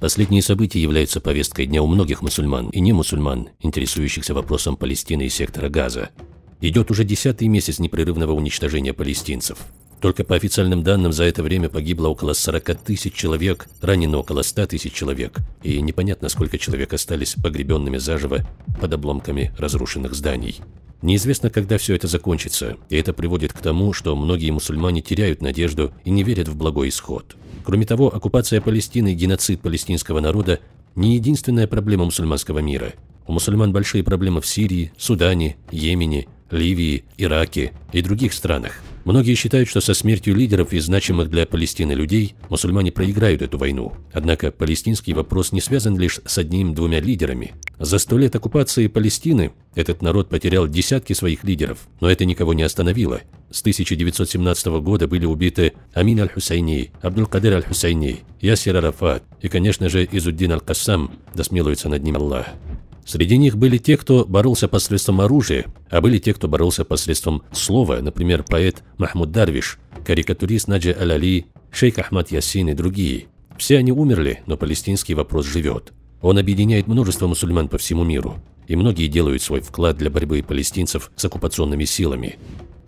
Последние события являются повесткой дня у многих мусульман и не мусульман, интересующихся вопросом Палестины и сектора Газа. Идет уже десятый месяц непрерывного уничтожения палестинцев. Только по официальным данным за это время погибло около 40 тысяч человек, ранено около 100 тысяч человек, и непонятно, сколько человек остались погребенными заживо под обломками разрушенных зданий. Неизвестно, когда все это закончится, и это приводит к тому, что многие мусульмане теряют надежду и не верят в благой исход. Кроме того, оккупация Палестины и геноцид палестинского народа не единственная проблема мусульманского мира. У мусульман большие проблемы в Сирии, Судане, Йемене – Ливии, Ираке и других странах. Многие считают, что со смертью лидеров и значимых для Палестины людей мусульмане проиграют эту войну. Однако палестинский вопрос не связан лишь с одним-двумя лидерами. За сто лет оккупации Палестины этот народ потерял десятки своих лидеров, но это никого не остановило. С 1917 года были убиты Амин аль-Хусайни, Абдул-Кадыр аль-Хусайни, Ясир Арафат и, конечно же, Изуддин аль-Кассам, да смилуется над ним Аллах. Среди них были те, кто боролся посредством оружия, а были те, кто боролся посредством слова, например, поэт Махмуд Дарвиш, карикатурист Наджи Аляли, шейх Ахмад Ясин и другие. Все они умерли, но палестинский вопрос живет. Он объединяет множество мусульман по всему миру, и многие делают свой вклад для борьбы палестинцев с оккупационными силами.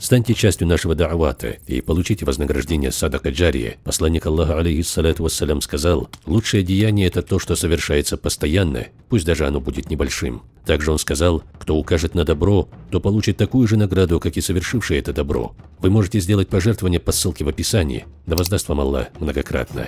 Станьте частью нашего даавата и получите вознаграждение садака джарии. Посланник Аллаха, алейхиссалату вассалям, сказал, «Лучшее деяние – это то, что совершается постоянно, пусть даже оно будет небольшим». Также он сказал, «Кто укажет на добро, то получит такую же награду, как и совершивший это добро. Вы можете сделать пожертвование по ссылке в описании, да воздаст вам Аллах многократно».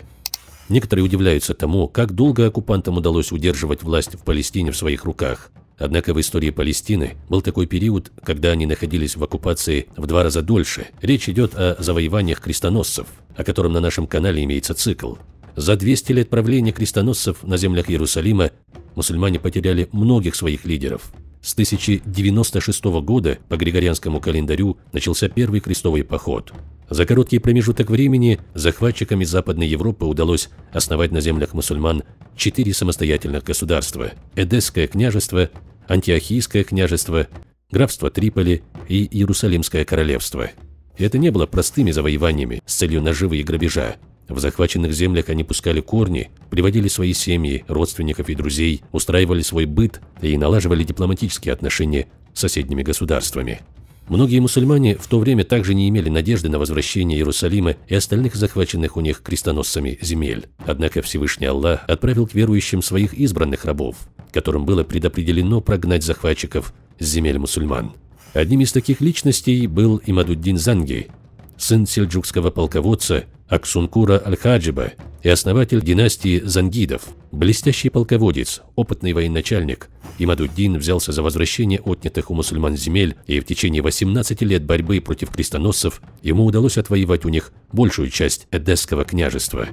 Некоторые удивляются тому, как долго оккупантам удалось удерживать власть в Палестине в своих руках. Однако в истории Палестины был такой период, когда они находились в оккупации в два раза дольше. Речь идет о завоеваниях крестоносцев, о котором на нашем канале имеется цикл. За 200 лет правления крестоносцев на землях Иерусалима мусульмане потеряли многих своих лидеров. С 1096 года по григорианскому календарю начался первый крестовый поход. За короткий промежуток времени захватчиками Западной Европы удалось основать на землях мусульман четыре самостоятельных государства – Эдесское княжество, Антиохийское княжество, графство Триполи и Иерусалимское королевство. И это не было простыми завоеваниями с целью наживы и грабежа. В захваченных землях они пускали корни, приводили свои семьи, родственников и друзей, устраивали свой быт и налаживали дипломатические отношения с соседними государствами. Многие мусульмане в то время также не имели надежды на возвращение Иерусалима и остальных захваченных у них крестоносцами земель. Однако Всевышний Аллах отправил к верующим своих избранных рабов, которым было предопределено прогнать захватчиков с земель мусульман. Одним из таких личностей был Имадуддин Занги, сын сельджукского полководца Аксункура Аль-Хаджиба и основатель династии Зангидов, блестящий полководец, опытный военачальник, Имадуддин взялся за возвращение отнятых у мусульман земель, и в течение 18 лет борьбы против крестоносцев ему удалось отвоевать у них большую часть Эдесского княжества.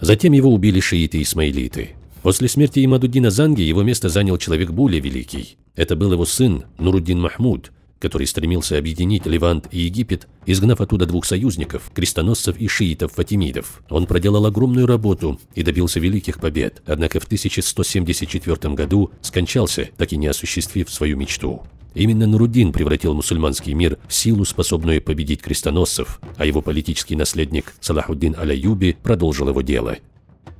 Затем его убили шииты и исмаилиты. После смерти Имадуддина Занги его место занял человек более великий. Это был его сын Нуруддин Махмуд – который стремился объединить Левант и Египет, изгнав оттуда двух союзников – крестоносцев и шиитов-фатимидов. Он проделал огромную работу и добился великих побед, однако в 1174 году скончался, так и не осуществив свою мечту. Именно Нурудин превратил мусульманский мир в силу, способную победить крестоносцев, а его политический наследник Салахуддин Аляюби продолжил его дело.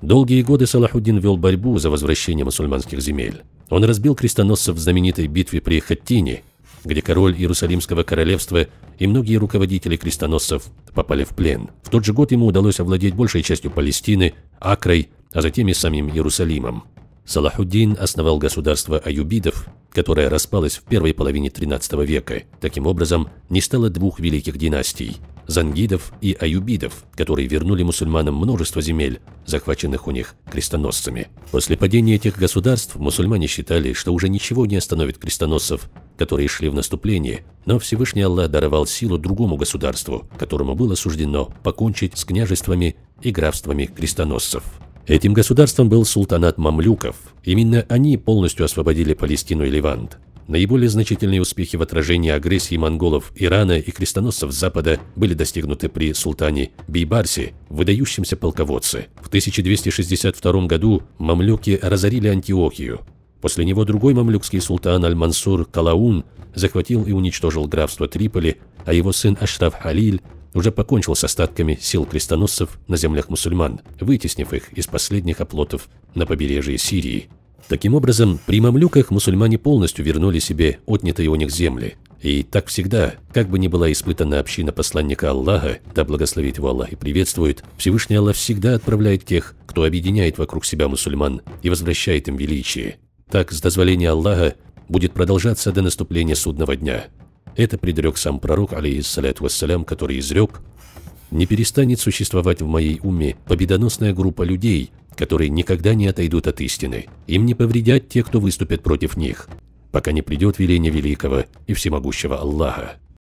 Долгие годы Салахуддин вел борьбу за возвращение мусульманских земель. Он разбил крестоносцев в знаменитой битве при Хаттине где король Иерусалимского королевства и многие руководители крестоносцев попали в плен. В тот же год ему удалось овладеть большей частью Палестины, Акрой, а затем и самим Иерусалимом. Салахуддин основал государство аюбидов, которое распалось в первой половине XIII века. Таким образом, не стало двух великих династий зангидов и аюбидов, которые вернули мусульманам множество земель, захваченных у них крестоносцами. После падения этих государств мусульмане считали, что уже ничего не остановит крестоносцев, которые шли в наступление, но Всевышний Аллах даровал силу другому государству, которому было суждено покончить с княжествами и графствами крестоносцев. Этим государством был султанат мамлюков. Именно они полностью освободили Палестину и Левант. Наиболее значительные успехи в отражении агрессии монголов Ирана и крестоносцев Запада были достигнуты при султане Бейбарсе, выдающемся полководце. В 1262 году мамлюки разорили Антиохию. После него другой мамлюкский султан Аль-Мансур Калаун захватил и уничтожил графство Триполи, а его сын Ашраф Халиль уже покончил с остатками сил крестоносцев на землях мусульман, вытеснив их из последних оплотов на побережье Сирии. Таким образом, при мамлюках мусульмане полностью вернули себе отнятые у них земли. И так всегда, как бы ни была испытана община посланника Аллаха, да благословит его Аллах и приветствует, Всевышний Аллах всегда отправляет тех, кто объединяет вокруг себя мусульман и возвращает им величие. Так, с дозволения Аллаха, будет продолжаться до наступления судного дня. Это предрек сам пророк, алейхиссаляту вассалям, который изрек «Не перестанет существовать в моей уме победоносная группа людей, которые никогда не отойдут от истины. Им не повредят те, кто выступит против них, пока не придет веление великого и всемогущего Аллаха.